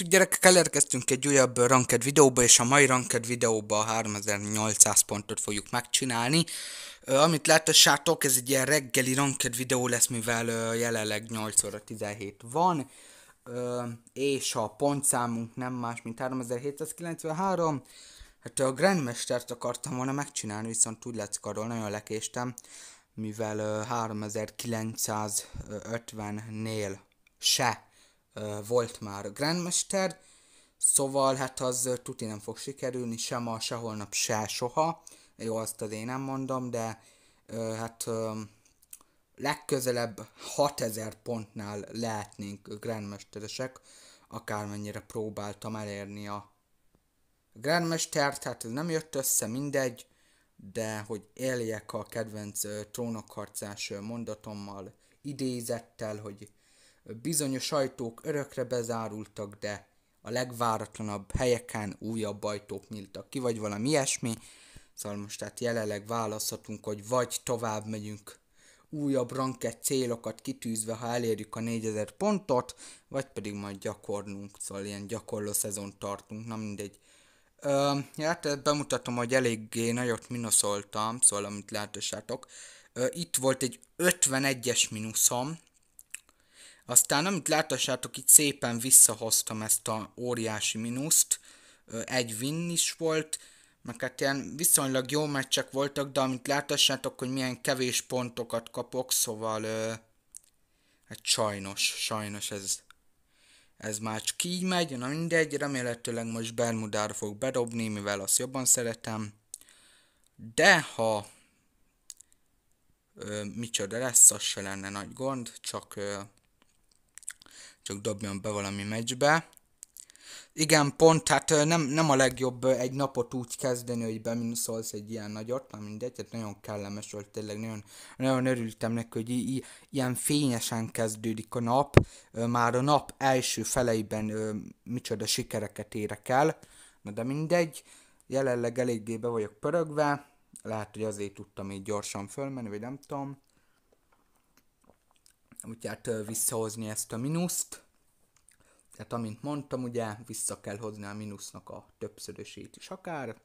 Sziasztok gyerekek, elérkeztünk egy újabb ranked videóba, és a mai ranked videóba 3800 pontot fogjuk megcsinálni. Amit láttassátok, ez egy ilyen reggeli ranked videó lesz, mivel jelenleg 8 óra 17 van, és a pontszámunk nem más, mint 3793. Hát a Grandmestert akartam volna megcsinálni, viszont úgy látszik arról nagyon lekéstem, mivel 3950-nél se volt már Grandmester, szóval hát az tuti nem fog sikerülni, sem ma, se holnap, se soha. Jó, azt az én nem mondom, de hát legközelebb 6000 pontnál lehetnénk grandmesteresek, akármennyire próbáltam elérni a grandmestert, hát ez nem jött össze, mindegy, de hogy éljek a kedvenc trónokharcás mondatommal, idézettel, hogy bizonyos sajtók örökre bezárultak, de a legváratlanabb helyeken újabb ajtók nyíltak ki, vagy valami ilyesmi. Szóval most tehát jelenleg választhatunk, hogy vagy tovább megyünk újabb ranket célokat kitűzve, ha elérjük a 4000 pontot, vagy pedig majd gyakorlunk, szóval ilyen gyakorló szezon tartunk, na mindegy. Ö, hát bemutatom, hogy eléggé nagyot minuszoltam, szóval amit látosátok. Ö, itt volt egy 51-es minuszom, aztán, amit látassátok, itt szépen visszahoztam ezt a óriási minuszt. Egy win is volt, meg hát ilyen viszonylag jó meccsek voltak, de amit látassátok, hogy milyen kevés pontokat kapok, szóval hát sajnos, sajnos ez, ez már csak így megy, na mindegy, remélhetőleg most Bermudára fog bedobni, mivel azt jobban szeretem. De ha ö, micsoda lesz, az se lenne nagy gond, csak ö, csak dobjon be valami meccsbe. Igen, pont, hát nem, nem a legjobb egy napot úgy kezdeni, hogy beminuszolsz egy ilyen nagyot, nem mindegy, tehát nagyon kellemes volt, tényleg nagyon, nagyon örültem neki, hogy i- i- ilyen fényesen kezdődik a nap, már a nap első feleiben ö, micsoda sikereket érek el, na de mindegy, jelenleg eléggé be vagyok pörögve, lehet, hogy azért tudtam így gyorsan fölmenni, vagy nem tudom, úgy visszahozni ezt a mínuszt. Tehát amint mondtam, ugye vissza kell hozni a mínusznak a többszörösét is akár.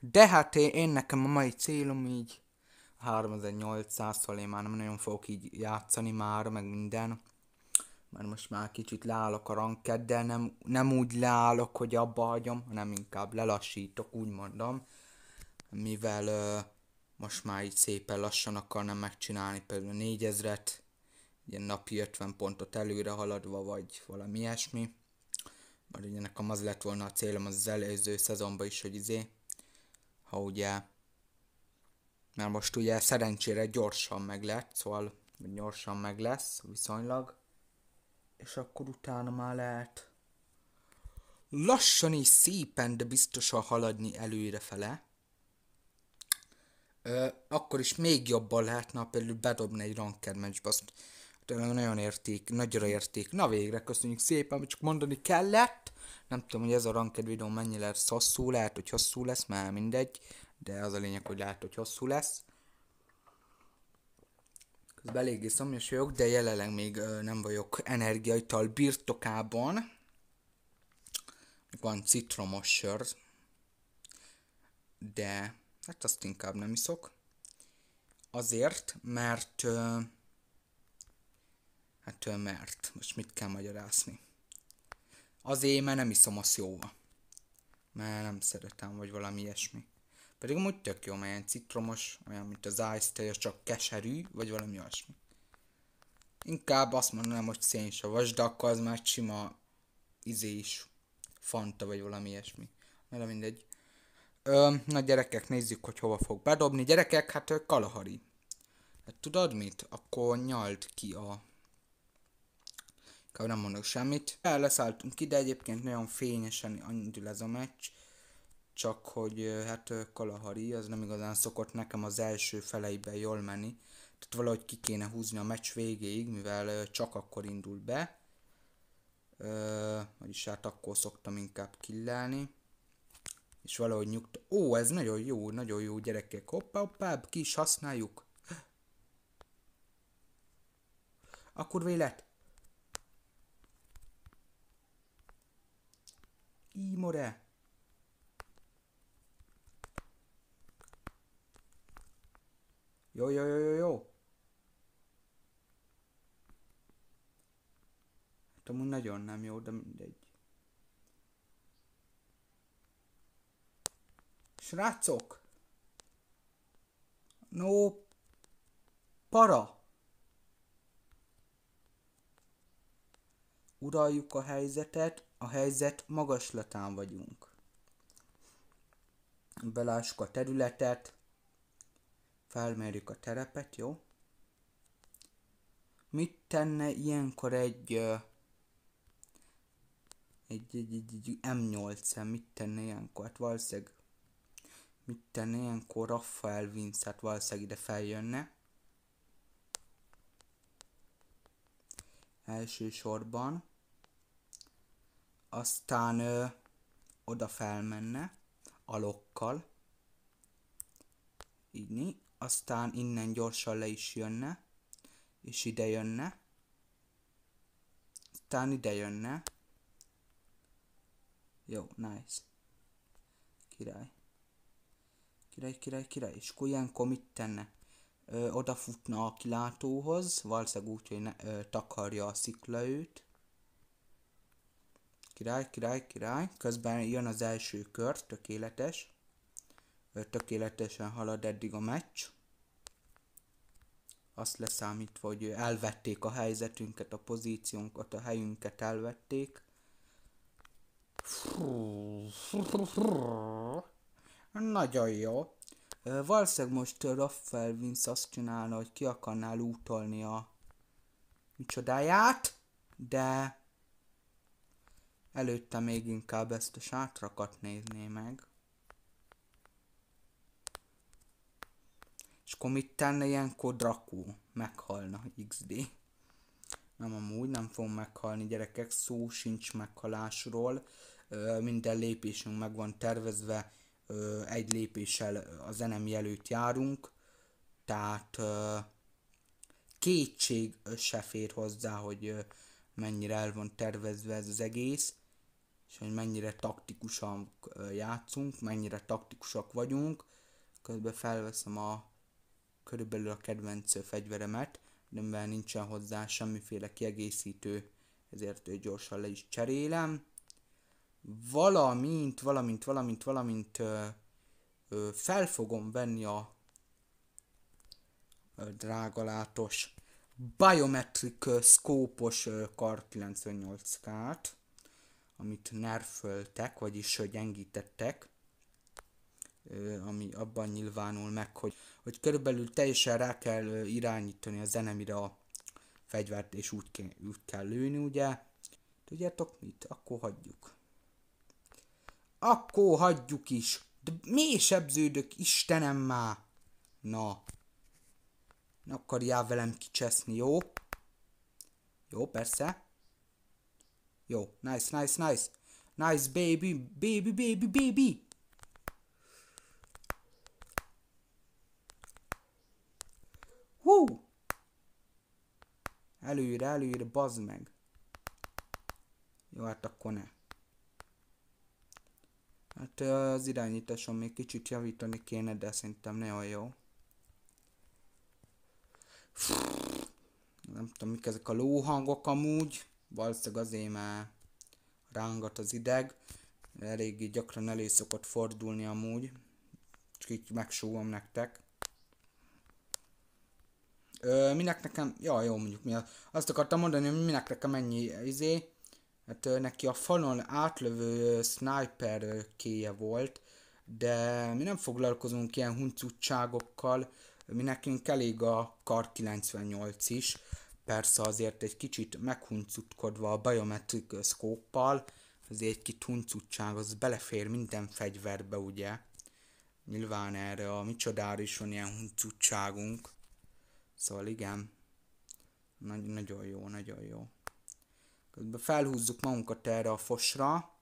De hát én nekem a mai célom így 3800 én már nem nagyon fogok így játszani már, meg minden. Mert most már kicsit leállok a ranked, de nem, nem úgy leállok, hogy abba hagyom, hanem inkább lelassítok, úgy mondom. Mivel uh, most már így szépen lassan akarnám megcsinálni például 4000-et, ilyen napi 50 pontot előre haladva, vagy valami ilyesmi. Mert ugye nekem az lett volna a célom az előző szezonban is, hogy izé, ha ugye, mert most ugye szerencsére gyorsan meg lett, szóval gyorsan meg lesz viszonylag, és akkor utána már lehet lassan és szépen, de biztosan haladni fele. Ö, akkor is még jobban lehetne, például bedobni egy ranked meccsbe, azt tényleg nagyon érték, nagyra érték. Na végre, köszönjük szépen, csak mondani kellett. Nem tudom, hogy ez a ranked videó mennyi lesz hosszú, lehet, hogy hosszú lesz, már mindegy, de az a lényeg, hogy lehet, hogy hosszú lesz. Közben eléggé szomjas vagyok, de jelenleg még ö, nem vagyok energiaital birtokában. Van citromos sör, de hát azt inkább nem iszok. Azért, mert ö, Hát ő mert. Most mit kell magyarázni? Azért, mert nem iszom azt jóva. Mert nem szeretem, vagy valami ilyesmi. Pedig amúgy tök jó, mert ilyen citromos, olyan, mint az ice tea, csak keserű, vagy valami olyasmi. Inkább azt mondanám, hogy szénsavas, de akkor az már sima izé is. Fanta, vagy valami ilyesmi. Mert mindegy. Ö, na gyerekek, nézzük, hogy hova fog bedobni. Gyerekek, hát Kalahari. Hát tudod mit? Akkor nyalt ki a nem mondok semmit. El leszálltunk ide, egyébként nagyon fényesen indul ez a meccs, csak hogy hát Kalahari az nem igazán szokott nekem az első feleiben jól menni, tehát valahogy ki kéne húzni a meccs végéig, mivel csak akkor indul be, Ö, vagyis hát akkor szoktam inkább killelni, és valahogy nyugta. Ó, ez nagyon jó, nagyon jó gyerekek, hoppá, hoppá, ki is használjuk. Akkor vélet. I more. いいもれ。よよよよよ。Hát amúgy nagyon nem jó, de mindegy. Srácok! No para! Uraljuk a helyzetet, a helyzet magaslatán vagyunk. Belássuk a területet, felmérjük a terepet, jó? Mit tenne ilyenkor egy, egy, egy, egy, egy M8-en, mit tenne ilyenkor? Hát valószínűleg mit tenne ilyenkor Rafael Vince, hát valószínűleg ide feljönne. Elsősorban aztán ö, oda felmenne alokkal, így, aztán innen gyorsan le is jönne, és ide jönne, aztán ide jönne, jó, nice, király, király, király, király, és akkor ilyenkor mit tenne? Ö, odafutna a kilátóhoz, valószínűleg úgy, hogy ne, ö, takarja a sziklaőt, király, király, király. Közben jön az első kör, tökéletes. Tökéletesen halad eddig a meccs. Azt leszámítva, hogy elvették a helyzetünket, a pozíciónkat, a helyünket elvették. Nagyon jó. Valószínűleg most Raffel Vince azt csinálna, hogy ki akarná útolni a micsodáját, de Előtte még inkább ezt a sátrakat nézné meg. És akkor mit tenne ilyenkor Drakó? Meghalna XD. Nem amúgy, nem fog meghalni gyerekek, szó sincs meghalásról. Ö, minden lépésünk meg van tervezve, ö, egy lépéssel a zenem jelőt járunk. Tehát ö, kétség se fér hozzá, hogy mennyire el van tervezve ez az egész és hogy mennyire taktikusan játszunk, mennyire taktikusak vagyunk. Közben felveszem a körülbelül a kedvenc fegyveremet, de mivel nincsen hozzá semmiféle kiegészítő, ezért gyorsan le is cserélem. Valamint, valamint, valamint, valamint ö, ö, fel fogom venni a ö, drágalátos biometric szkópos kar 98-kát amit nerföltek, vagyis gyengítettek, ami abban nyilvánul meg, hogy, hogy körülbelül teljesen rá kell irányítani a zenemire a fegyvert, és úgy kell, úgy kell lőni, ugye? Tudjátok mit? Akkor hagyjuk. Akkor hagyjuk is! De mi sebződök, Istenem már! Na. Ne akarjál velem kicseszni, jó? Jó, persze. Jó, nice, nice, nice. Nice, baby, baby, baby, baby. Hú! Előre, előre, bazd meg. Jó, hát akkor ne. Hát az irányításon még kicsit javítani kéne, de szerintem ne jó. Nem tudom, mik ezek a lóhangok amúgy valószínűleg azért már rángat az ideg, eléggé gyakran elé szokott fordulni amúgy, csak így megsúgom nektek. Ö, minek nekem, ja jó mondjuk mi az, azt akartam mondani, hogy minek nekem ennyi izé, hát ö, neki a falon átlövő sniper kéje volt, de mi nem foglalkozunk ilyen huncutságokkal, mi nekünk elég a kar 98 is, persze azért egy kicsit meghuncutkodva a biometric szkóppal, azért egy kituncutság, az belefér minden fegyverbe, ugye? Nyilván erre a micsodára is van ilyen huncutságunk. Szóval igen, Nagy- nagyon jó, nagyon jó. Közben felhúzzuk magunkat erre a fosra.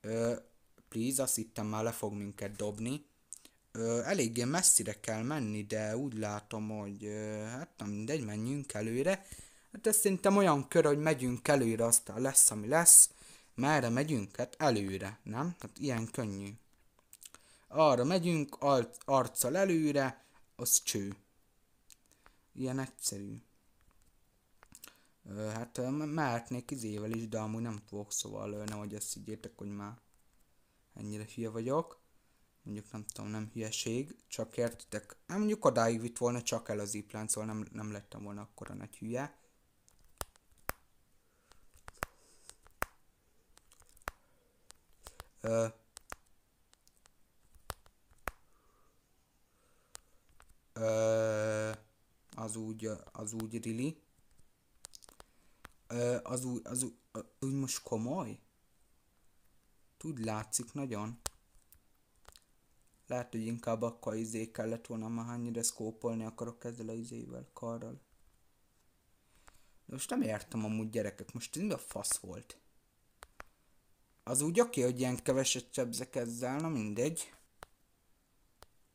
Ö, please, azt hittem már le fog minket dobni ö, eléggé messzire kell menni, de úgy látom, hogy ö, hát nem mindegy, menjünk előre. Hát ez szerintem olyan kör, hogy megyünk előre, aztán lesz, ami lesz. Merre megyünk? Hát előre, nem? Hát ilyen könnyű. Arra megyünk, arc, arccal előre, az cső. Ilyen egyszerű. Ö, hát mehetnék izével is, de amúgy nem fogok, szóval ö, nehogy ezt higgyétek, hogy már ennyire hülye vagyok mondjuk nem tudom, nem hülyeség, csak értitek, nem hát mondjuk odáig vitt volna csak el az iplán, szóval nem, nem lettem volna akkora nagy hülye. Ö, ö, az úgy, az úgy rili. Ö, az úgy, az úgy, az úgy most komoly? Tud látszik nagyon. Lehet, hogy inkább akkor izé kellett volna, már hányira szkópolni akarok ezzel a izével, karral. De most nem értem amúgy gyerekek, most ez mi a fasz volt? Az úgy oké, hogy ilyen keveset csebzek ezzel, na mindegy.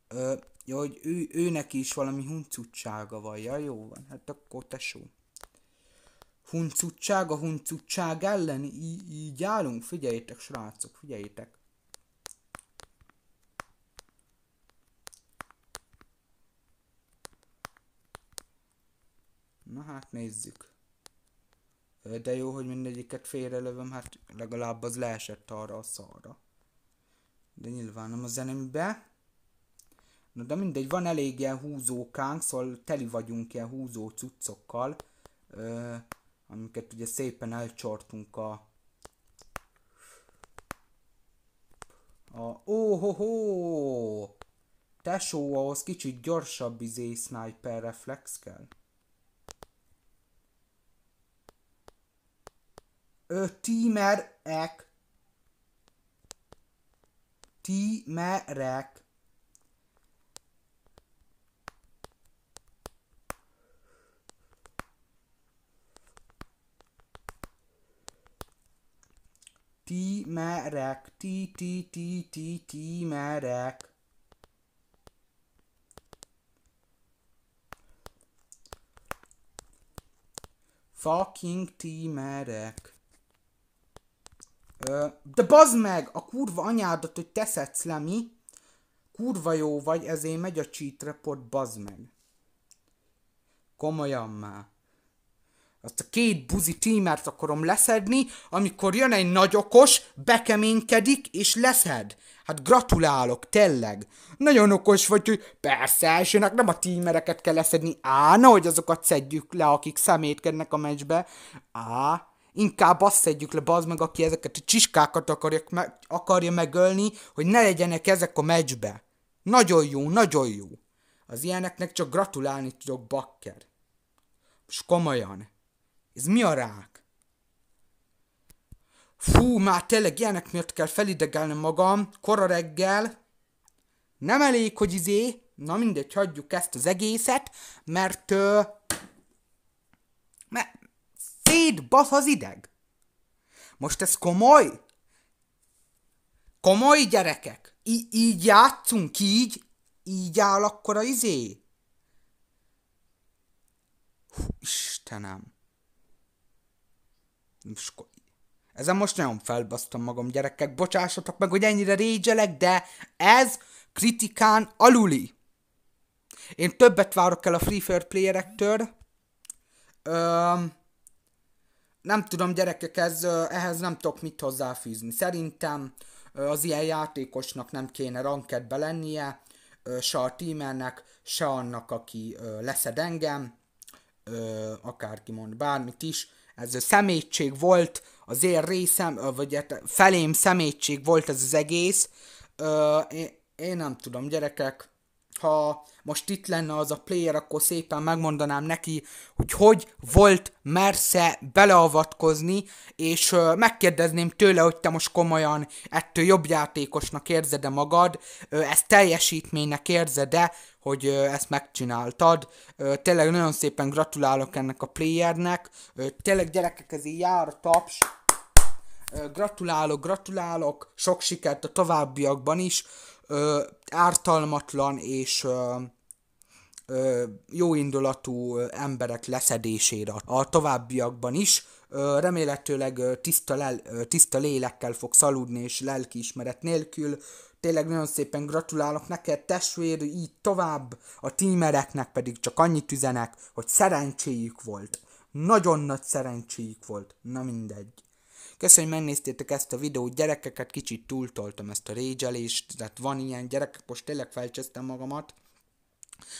Ö, ja, hogy ő, ő neki is valami huncutsága van, ja jó van, hát akkor tesó. Huncutság a huncutság ellen, így, így állunk, figyeljétek srácok, figyeljétek. Na hát nézzük. De jó, hogy mindegyiket félrelövöm, hát legalább az leesett arra a szarra. De nyilván nem a zenémbe. Na de mindegy, van elég ilyen húzókánk, szóval teli vagyunk ilyen húzó cuccokkal, ö, amiket ugye szépen elcsortunk a... A... Óhoho! Tesó, ahhoz kicsit gyorsabb izé sniper reflex kell. tímerek, tímerek, tímerek, ti ti ti ti tímerek. Fucking tímerek. De bazd meg, a kurva anyádat, hogy teszedsz le mi. Kurva jó vagy, ezért megy a cheat report, bazd meg. Komolyan már. Azt a két buzi tímert akarom leszedni, amikor jön egy nagyokos, bekeménykedik és leszed. Hát gratulálok, tényleg. Nagyon okos vagy, hogy persze elsőnek nem a tímereket kell leszedni. Á, nehogy azokat szedjük le, akik szemétkednek a meccsbe. Á, inkább azt szedjük le, bazd meg, aki ezeket a csiskákat akarja, me- akarja megölni, hogy ne legyenek ezek a meccsbe. Nagyon jó, nagyon jó. Az ilyeneknek csak gratulálni tudok, bakker. És komolyan. Ez mi a rák? Fú, már tényleg ilyenek miatt kell felidegelnem magam, kora reggel. Nem elég, hogy izé, na mindegy, hagyjuk ezt az egészet, mert... Uh, mert basz az ideg. Most ez komoly? Komoly gyerekek? I- így játszunk, így? Így áll akkor a izé? Hú, Istenem. Sko- Ezen most nagyon felbasztom magam, gyerekek. Bocsássatok meg, hogy ennyire régyelek, de ez kritikán aluli. Én többet várok el a Free Fair Playerektől. Öm, nem tudom gyerekek, ez, ehhez nem tudok mit hozzáfűzni. Szerintem az ilyen játékosnak nem kéne rankedbe lennie, se a tímernek, se annak, aki leszed engem, akárki mond bármit is. Ez a szemétség volt, az én részem, vagy hát felém szemétség volt ez az egész. Én nem tudom, gyerekek, ha most itt lenne az a player, akkor szépen megmondanám neki, hogy hogy volt mersze beleavatkozni, és megkérdezném tőle, hogy te most komolyan ettől jobb játékosnak érzed-e magad, ezt teljesítménynek érzed-e, hogy ezt megcsináltad. tényleg nagyon szépen gratulálok ennek a playernek, tényleg gyerekek, ez így jár a taps, Gratulálok, gratulálok, sok sikert a továbbiakban is ö, ártalmatlan és ö, ö, jóindulatú emberek leszedésére a továbbiakban is. Ö, remélhetőleg ö, tiszta, lel, ö, tiszta lélekkel fogsz aludni, és lelkiismeret nélkül. Tényleg nagyon szépen gratulálok neked, testvér, így tovább. A tímereknek pedig csak annyit üzenek, hogy szerencséjük volt. Nagyon nagy szerencséjük volt. Na mindegy. Köszönöm, hogy megnéztétek ezt a videót, gyerekeket, kicsit túltoltam ezt a régyelést, tehát van ilyen gyerekek, most tényleg felcsesztem magamat.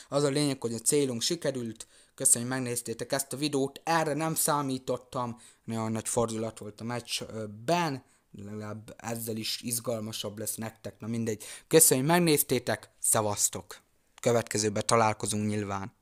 Az a lényeg, hogy a célunk sikerült, köszönöm, hogy megnéztétek ezt a videót, erre nem számítottam, nagyon nagy fordulat volt a meccsben, legalább ezzel is izgalmasabb lesz nektek, na mindegy. Köszönöm, hogy megnéztétek, szavaztok! Következőben találkozunk nyilván.